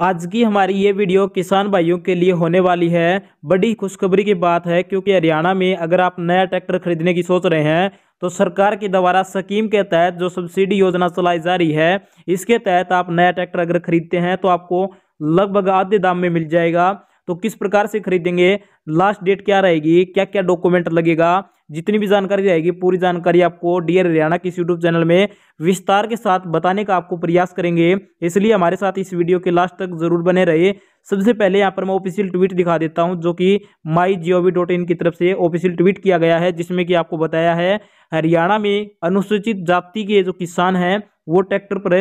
आज की हमारी ये वीडियो किसान भाइयों के लिए होने वाली है बड़ी खुशखबरी की बात है क्योंकि हरियाणा में अगर आप नया ट्रैक्टर खरीदने की सोच रहे हैं तो सरकार के द्वारा स्कीम के तहत जो सब्सिडी योजना चलाई जा रही है इसके तहत आप नया ट्रैक्टर अगर खरीदते हैं तो आपको लगभग आधे दाम में मिल जाएगा तो किस प्रकार से खरीदेंगे लास्ट डेट क्या रहेगी क्या क्या डॉक्यूमेंट लगेगा जितनी भी जानकारी रहेगी पूरी जानकारी आपको डियर हरियाणा के इस यूट्यूब चैनल में विस्तार के साथ बताने का आपको प्रयास करेंगे इसलिए हमारे साथ इस वीडियो के लास्ट तक जरूर बने रहे सबसे पहले यहाँ पर मैं ऑफिशियल ट्वीट दिखा देता हूँ जो कि माई जी डॉट इन की तरफ से ऑफिशियल ट्वीट किया गया है जिसमें कि आपको बताया है हरियाणा में अनुसूचित जाति के जो किसान हैं वो ट्रैक्टर पर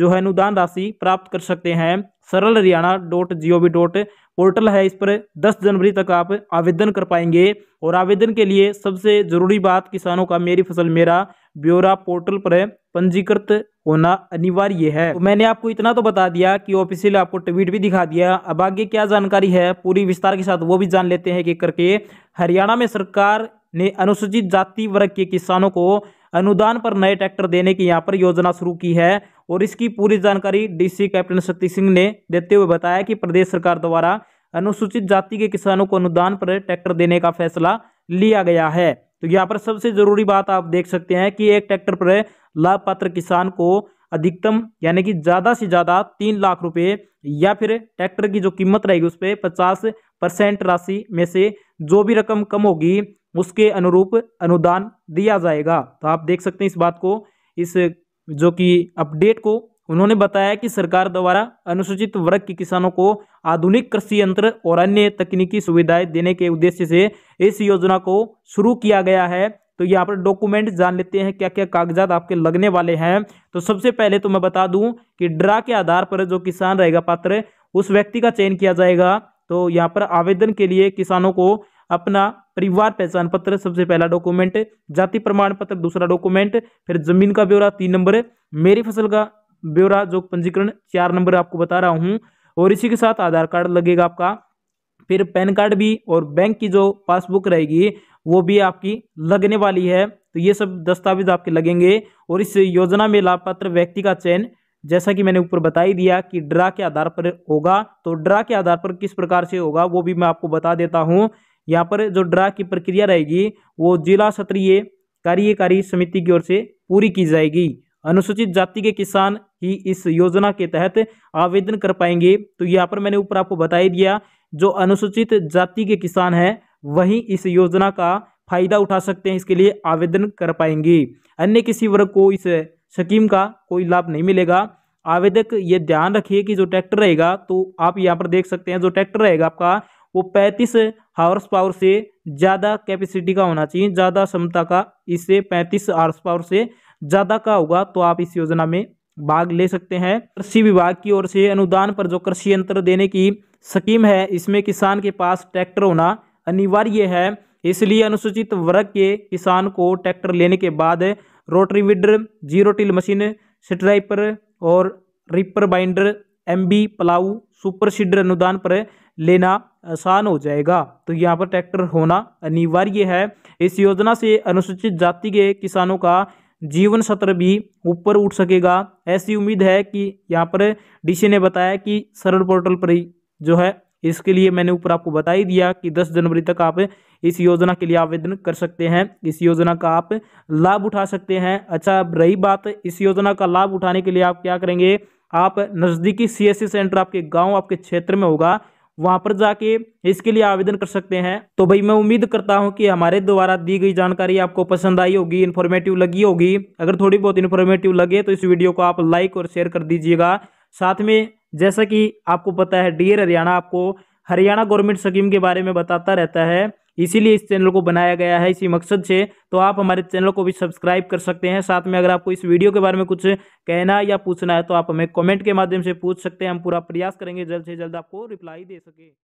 जो है अनुदान राशि प्राप्त कर सकते हैं Saral Haryana dot G O V dot portal है इस पर 10 जनवरी तक आप आवेदन कर पाएंगे और आवेदन के लिए सबसे ज़रूरी बात किसानों का मेरी फसल मेरा ब्यौरा पोर्टल पर पंजीकृत होना अनिवार्य है तो मैंने आपको इतना तो बता दिया कि ऑफिशियल आपको ट्वीट भी दिखा दिया अब आगे क्या जानकारी है पूरी विस्तार के साथ वो भी जान लेते हैं कि करके हरियाणा में सरकार ने अनुसूचित जाति वर्ग के किसानों को अनुदान पर नए ट्रैक्टर देने की यहाँ पर योजना शुरू की है और इसकी पूरी जानकारी डीसी कैप्टन शक्ति सिंह ने देते हुए बताया कि प्रदेश सरकार द्वारा अनुसूचित जाति के किसानों को अनुदान पर ट्रैक्टर देने का फैसला लिया गया है तो यहाँ पर सबसे जरूरी बात आप देख सकते हैं कि एक ट्रैक्टर पर लाभपात्र किसान को अधिकतम यानी कि ज़्यादा से ज़्यादा तीन लाख रुपए या फिर ट्रैक्टर की जो कीमत रहेगी उस पर पचास परसेंट राशि में से जो भी रकम कम होगी उसके अनुरूप अनुदान दिया जाएगा तो आप देख सकते हैं इस बात को इस जो कि अपडेट को उन्होंने बताया कि सरकार द्वारा अनुसूचित वर्ग के किसानों को आधुनिक कृषि यंत्र और अन्य तकनीकी सुविधाएं देने के उद्देश्य से इस योजना को शुरू किया गया है तो यहाँ पर डॉक्यूमेंट जान लेते हैं क्या क्या कागजात आपके लगने वाले हैं तो सबसे पहले तो मैं बता दूं कि ड्रा के आधार पर जो किसान रहेगा पात्र उस व्यक्ति का चयन किया जाएगा तो यहाँ पर आवेदन के लिए किसानों को अपना परिवार पहचान पत्र सबसे पहला डॉक्यूमेंट जाति प्रमाण पत्र दूसरा डॉक्यूमेंट फिर जमीन का ब्यौरा तीन नंबर मेरी फसल का ब्यौरा जो पंजीकरण चार नंबर आपको बता रहा हूँ और इसी के साथ आधार कार्ड लगेगा आपका फिर पैन कार्ड भी और बैंक की जो पासबुक रहेगी वो भी आपकी लगने वाली है तो ये सब दस्तावेज आपके लगेंगे और इस योजना में लाभपात्र व्यक्ति का चयन जैसा कि मैंने ऊपर बता ही दिया कि ड्रा के आधार पर होगा तो ड्रा के आधार पर किस प्रकार से होगा वो भी मैं आपको बता देता हूँ यहाँ पर जो ड्रा की प्रक्रिया रहेगी वो जिला स्तरीय कार्यकारी समिति की ओर से पूरी की जाएगी अनुसूचित जाति के किसान ही इस योजना के तहत आवेदन कर पाएंगे तो यहाँ पर मैंने ऊपर आपको बता ही दिया जो अनुसूचित जाति के किसान हैं वही इस योजना का फायदा उठा सकते हैं इसके लिए आवेदन कर पाएंगे अन्य किसी वर्ग को इस स्कीम का कोई लाभ नहीं मिलेगा आवेदक ये ध्यान रखिए कि जो ट्रैक्टर रहेगा तो आप यहाँ पर देख सकते हैं जो ट्रैक्टर रहेगा आपका वो पैंतीस हार्स पावर से ज़्यादा कैपेसिटी का होना चाहिए ज़्यादा क्षमता का इससे पैंतीस हार्स पावर से ज़्यादा का होगा तो आप इस योजना में भाग ले सकते हैं कृषि विभाग की ओर से अनुदान पर जो कृषि यंत्र देने की स्कीम है इसमें किसान के पास ट्रैक्टर होना अनिवार्य है इसलिए अनुसूचित वर्ग के किसान को ट्रैक्टर लेने के बाद rotary weeder zero till machine stripper और reaper binder MB B plough super seeder अनुदान पर लेना आसान हो जाएगा तो यहाँ पर ट्रैक्टर होना अनिवार्य है इस योजना से अनुसूचित जाति के किसानों का जीवन सत्र भी ऊपर उठ सकेगा ऐसी उम्मीद है कि यहाँ पर डीसी ने बताया कि सरल पोर्टल पर जो है इसके लिए मैंने ऊपर आपको बता ही दिया कि 10 जनवरी तक आप इस योजना के लिए आवेदन कर सकते हैं इस योजना का आप लाभ उठा सकते हैं अच्छा अब रही बात इस योजना का लाभ उठाने के लिए आप क्या करेंगे आप नज़दीकी सी एस सेंटर आपके गांव आपके क्षेत्र में होगा वहां पर जाके इसके लिए आवेदन कर सकते हैं तो भाई मैं उम्मीद करता हूं कि हमारे द्वारा दी गई जानकारी आपको पसंद आई होगी इन्फॉर्मेटिव लगी होगी अगर थोड़ी बहुत इन्फॉर्मेटिव लगे तो इस वीडियो को आप लाइक और शेयर कर दीजिएगा साथ में जैसा कि आपको पता है डियर हरियाणा आपको हरियाणा गवर्नमेंट स्कीम के बारे में बताता रहता है इसीलिए इस चैनल को बनाया गया है इसी मकसद से तो आप हमारे चैनल को भी सब्सक्राइब कर सकते हैं साथ में अगर आपको इस वीडियो के बारे में कुछ कहना या पूछना है तो आप हमें कमेंट के माध्यम से पूछ सकते हैं हम पूरा प्रयास करेंगे जल्द से जल्द आपको रिप्लाई दे सके